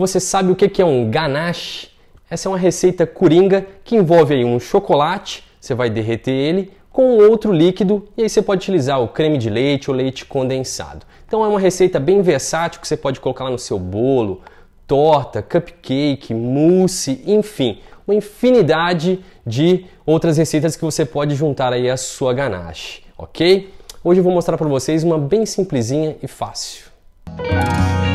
Você sabe o que é um ganache? Essa é uma receita coringa que envolve aí um chocolate, você vai derreter ele, com outro líquido e aí você pode utilizar o creme de leite ou leite condensado. Então é uma receita bem versátil que você pode colocar lá no seu bolo, torta, cupcake, mousse, enfim, uma infinidade de outras receitas que você pode juntar aí à sua ganache, ok? Hoje eu vou mostrar para vocês uma bem simplesinha e fácil. Música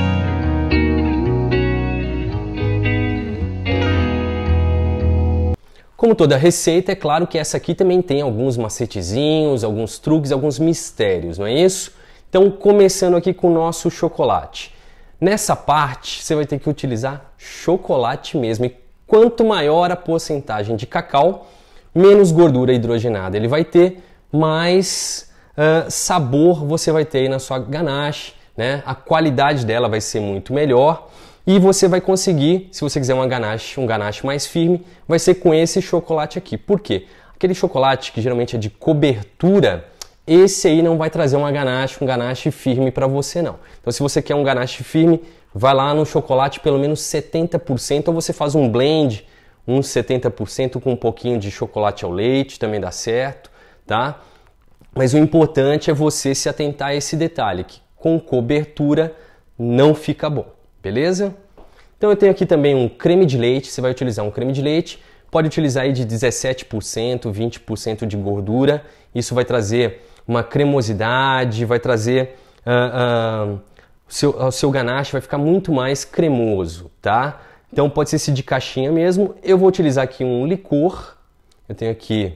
Como toda receita, é claro que essa aqui também tem alguns macetezinhos, alguns truques, alguns mistérios, não é isso? Então, começando aqui com o nosso chocolate. Nessa parte, você vai ter que utilizar chocolate mesmo. E quanto maior a porcentagem de cacau, menos gordura hidrogenada ele vai ter, mais uh, sabor você vai ter aí na sua ganache, né? A qualidade dela vai ser muito melhor. E você vai conseguir, se você quiser uma ganache, um ganache mais firme, vai ser com esse chocolate aqui. Por quê? Aquele chocolate que geralmente é de cobertura, esse aí não vai trazer uma ganache, um ganache firme para você não. Então se você quer um ganache firme, vai lá no chocolate pelo menos 70% ou você faz um blend, uns 70% com um pouquinho de chocolate ao leite, também dá certo, tá? Mas o importante é você se atentar a esse detalhe que com cobertura não fica bom beleza? Então eu tenho aqui também um creme de leite, você vai utilizar um creme de leite, pode utilizar aí de 17%, 20% de gordura, isso vai trazer uma cremosidade, vai trazer uh, uh, o, seu, o seu ganache vai ficar muito mais cremoso, tá? Então pode ser esse de caixinha mesmo. Eu vou utilizar aqui um licor, eu tenho aqui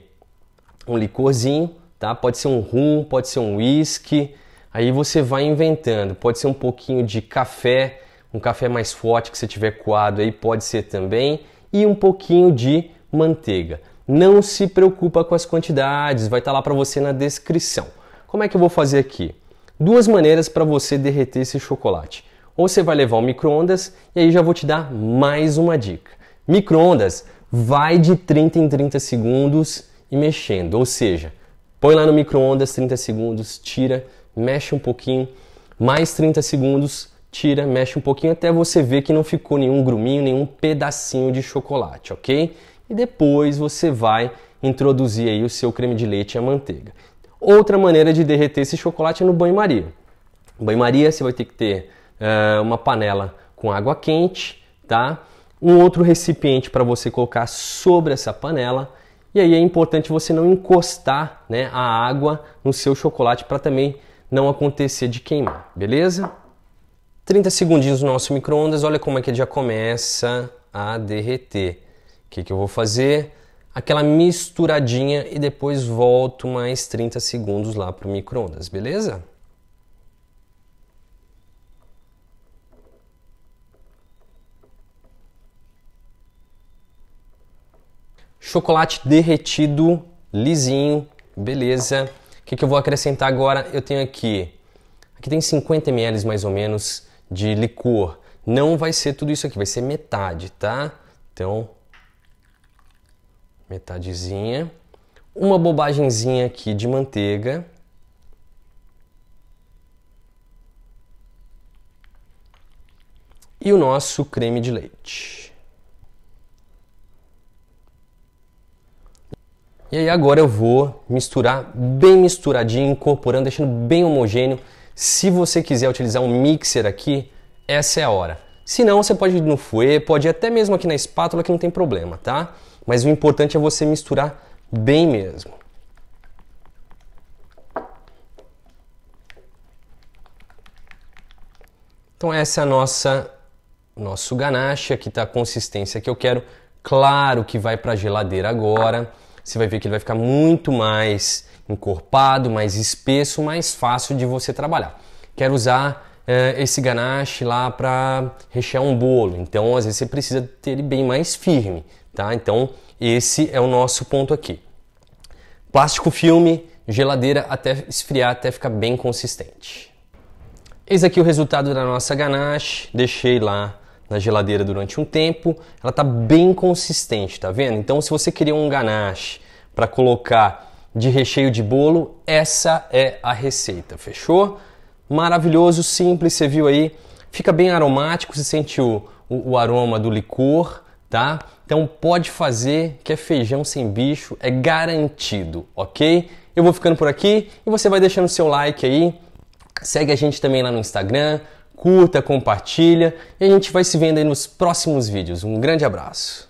um licorzinho, tá? Pode ser um rum, pode ser um whisky, aí você vai inventando, pode ser um pouquinho de café, um café mais forte que você tiver coado aí pode ser também, e um pouquinho de manteiga. Não se preocupa com as quantidades, vai estar tá lá para você na descrição. Como é que eu vou fazer aqui? Duas maneiras para você derreter esse chocolate. Ou você vai levar o micro-ondas, e aí já vou te dar mais uma dica. Micro-ondas, vai de 30 em 30 segundos e mexendo, ou seja, põe lá no micro-ondas 30 segundos, tira, mexe um pouquinho, mais 30 segundos, tira, mexe um pouquinho até você ver que não ficou nenhum gruminho, nenhum pedacinho de chocolate, ok? E depois você vai introduzir aí o seu creme de leite e a manteiga. Outra maneira de derreter esse chocolate é no banho-maria. Banho-maria você vai ter que ter uh, uma panela com água quente, tá? Um outro recipiente para você colocar sobre essa panela. E aí é importante você não encostar né, a água no seu chocolate para também não acontecer de queimar, beleza? 30 segundinhos no nosso micro-ondas, olha como é que ele já começa a derreter. O que, que eu vou fazer? Aquela misturadinha e depois volto mais 30 segundos lá para o micro-ondas, beleza? Chocolate derretido, lisinho, beleza. O que, que eu vou acrescentar agora? Eu tenho aqui, aqui tem 50 ml mais ou menos de licor. Não vai ser tudo isso aqui, vai ser metade, tá? Então, metadezinha. Uma bobagemzinha aqui de manteiga. E o nosso creme de leite. E aí agora eu vou misturar bem misturadinho, incorporando, deixando bem homogêneo se você quiser utilizar um mixer aqui, essa é a hora. Se não, você pode ir no fouet, pode ir até mesmo aqui na espátula que não tem problema, tá? Mas o importante é você misturar bem mesmo. Então essa é a nossa nosso ganache, que tá a consistência que eu quero. Claro que vai para a geladeira agora você vai ver que ele vai ficar muito mais encorpado, mais espesso, mais fácil de você trabalhar. Quero usar eh, esse ganache lá para rechear um bolo, então às vezes você precisa ter ele bem mais firme, tá? Então esse é o nosso ponto aqui. Plástico filme, geladeira até esfriar, até ficar bem consistente. Eis aqui o resultado da nossa ganache, deixei lá na geladeira durante um tempo, ela tá bem consistente, tá vendo? Então, se você queria um ganache para colocar de recheio de bolo, essa é a receita, fechou? Maravilhoso, simples, você viu aí? Fica bem aromático, você sente o, o, o aroma do licor, tá? Então pode fazer que é feijão sem bicho, é garantido, ok? Eu vou ficando por aqui e você vai deixando seu like aí. Segue a gente também lá no Instagram, curta, compartilha e a gente vai se vendo aí nos próximos vídeos. Um grande abraço!